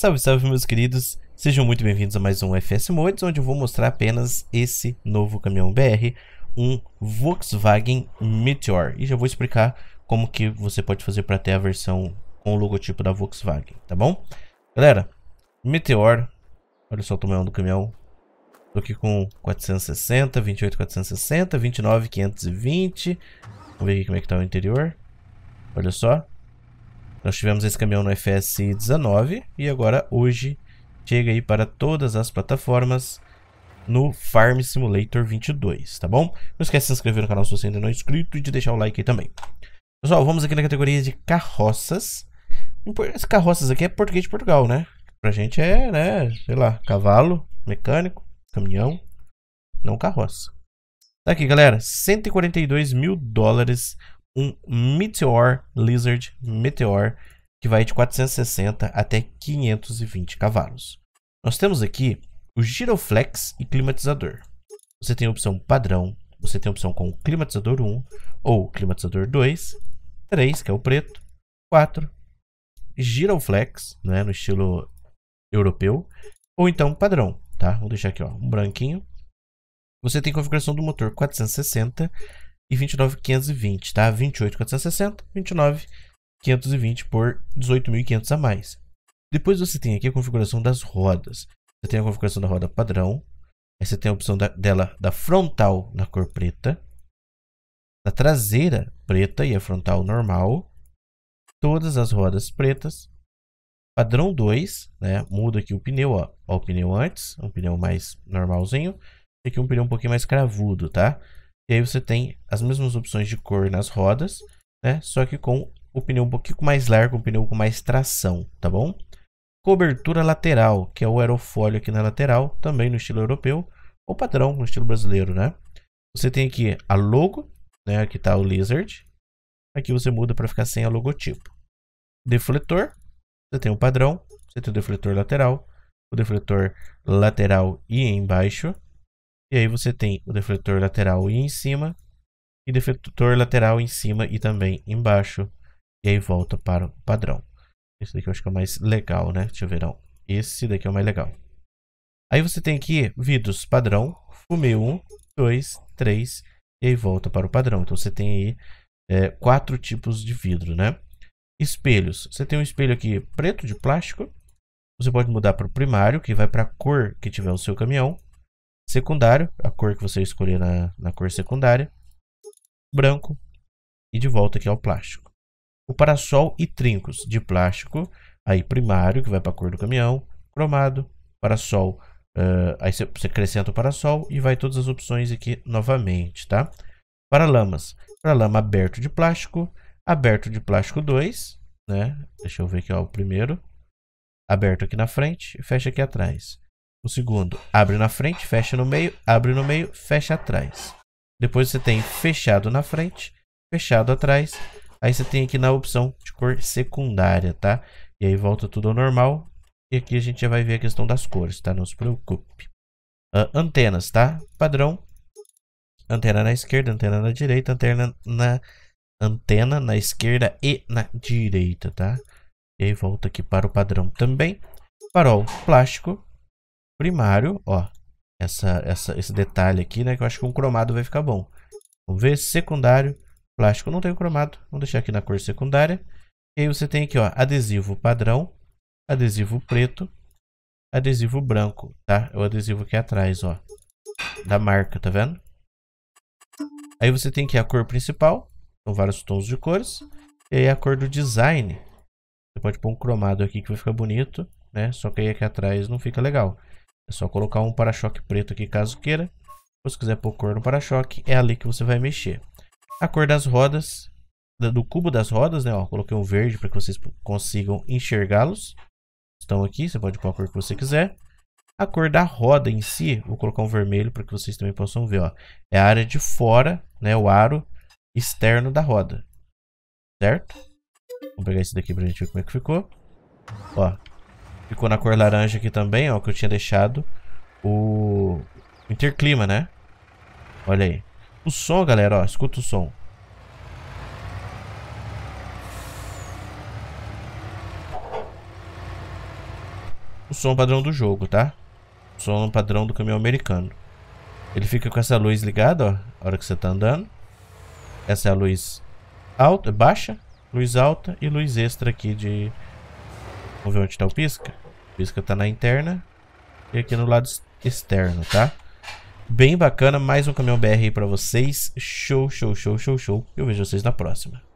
Salve, salve, meus queridos! Sejam muito bem-vindos a mais um FS Mods, onde eu vou mostrar apenas esse novo caminhão BR, um Volkswagen Meteor. E já vou explicar como que você pode fazer para ter a versão com o logotipo da Volkswagen, tá bom? Galera, Meteor, olha só o tamanho do caminhão. Tô aqui com 460, 28, 460, 29, 520. Vamos ver aqui como é que tá o interior. Olha só, nós tivemos esse caminhão no FS 19 e agora hoje chega aí para todas as plataformas no Farm Simulator 22, tá bom? Não esquece de se inscrever no canal se você ainda não é inscrito e de deixar o like aí também. Pessoal, vamos aqui na categoria de carroças. As carroças aqui é português de Portugal, né? Pra gente é, né, sei lá, cavalo, mecânico, caminhão, não carroça. Tá aqui, galera, 142 mil dólares um Meteor Lizard Meteor que vai de 460 até 520 cavalos. Nós temos aqui o giroflex e climatizador. Você tem a opção padrão, você tem a opção com climatizador 1 ou climatizador 2, 3, que é o preto, 4, giroflex, né, no estilo europeu, ou então padrão, tá? Vou deixar aqui, ó, um branquinho. Você tem configuração do motor 460 e 29,520, tá? 28,460, 29,520 por 18.500 a mais. Depois você tem aqui a configuração das rodas. Você tem a configuração da roda padrão. Aí você tem a opção da, dela da frontal na cor preta. Da traseira preta e a frontal normal. Todas as rodas pretas. Padrão 2, né? Muda aqui o pneu, ó. ó o pneu antes, um pneu mais normalzinho. E aqui um pneu um pouquinho mais cravudo, tá? E aí você tem as mesmas opções de cor nas rodas, né? Só que com o pneu um pouquinho mais largo, um pneu com mais tração, tá bom? Cobertura lateral, que é o aerofólio aqui na lateral, também no estilo europeu, ou padrão no estilo brasileiro, né? Você tem aqui a logo, né? Aqui tá o Lizard. Aqui você muda para ficar sem a logotipo. Defletor, você tem o padrão, você tem o defletor lateral, o defletor lateral e embaixo, e aí você tem o defletor lateral e em cima, e defletor lateral em cima e também embaixo. E aí volta para o padrão. Esse daqui eu acho que é o mais legal, né? Deixa eu ver, não. Esse daqui é o mais legal. Aí você tem aqui vidros padrão, fumê 1, 2, 3, e aí volta para o padrão. Então você tem aí é, quatro tipos de vidro, né? Espelhos. Você tem um espelho aqui preto de plástico. Você pode mudar para o primário, que vai para a cor que tiver o seu caminhão secundário, a cor que você escolher na, na cor secundária, branco e de volta aqui ao plástico. O parasol e trincos de plástico, aí primário, que vai para a cor do caminhão, cromado, parasol, uh, aí você, acrescenta o parasol e vai todas as opções aqui novamente, tá? Para lamas, para lama aberto de plástico, aberto de plástico 2, né? Deixa eu ver aqui, ó, o primeiro, aberto aqui na frente e fecha aqui atrás. O segundo, abre na frente, fecha no meio, abre no meio, fecha atrás. Depois você tem fechado na frente, fechado atrás. Aí você tem aqui na opção de cor secundária, tá? E aí volta tudo ao normal. E aqui a gente já vai ver a questão das cores, tá? Não se preocupe. Uh, antenas, tá? Padrão. Antena na esquerda, antena na direita, antena na, antena na esquerda e na direita, tá? E aí volta aqui para o padrão também. Farol plástico, primário, ó, essa, essa, esse detalhe aqui, né? Que eu acho que um cromado vai ficar bom. Vamos ver, secundário, plástico, não tem cromado. Vamos deixar aqui na cor secundária. E aí você tem aqui, ó, adesivo padrão, adesivo preto, adesivo branco, tá? É o adesivo aqui é atrás, ó, da marca, tá vendo? Aí você tem aqui a cor principal, são vários tons de cores. E aí a cor do design, você pode pôr um cromado aqui que vai ficar bonito, né? Só que aí aqui atrás não fica legal. É só colocar um para-choque preto aqui caso queira. Se você quiser pôr cor no para-choque, é ali que você vai mexer. A cor das rodas, do cubo das rodas, né? Ó, coloquei um verde para que vocês consigam enxergá-los. Estão aqui, você pode pôr a cor que você quiser. A cor da roda em si, vou colocar um vermelho para que vocês também possam ver. Ó. É a área de fora, né, o aro externo da roda. Certo? Vamos pegar esse daqui para a gente ver como é que ficou. Ó, Ficou na cor laranja aqui também, ó, que eu tinha deixado. O interclima, né? Olha aí. O som, galera, ó, escuta o som. O som padrão do jogo, tá? O som padrão do caminhão americano. Ele fica com essa luz ligada, ó, a hora que você tá andando. Essa é a luz alta, baixa, luz alta e luz extra aqui de... Vamos ver onde tá o pisca. Bisca tá na interna. E aqui no lado externo, tá? Bem bacana, mais um caminhão BR aí pra vocês. Show, show, show, show, show. Eu vejo vocês na próxima.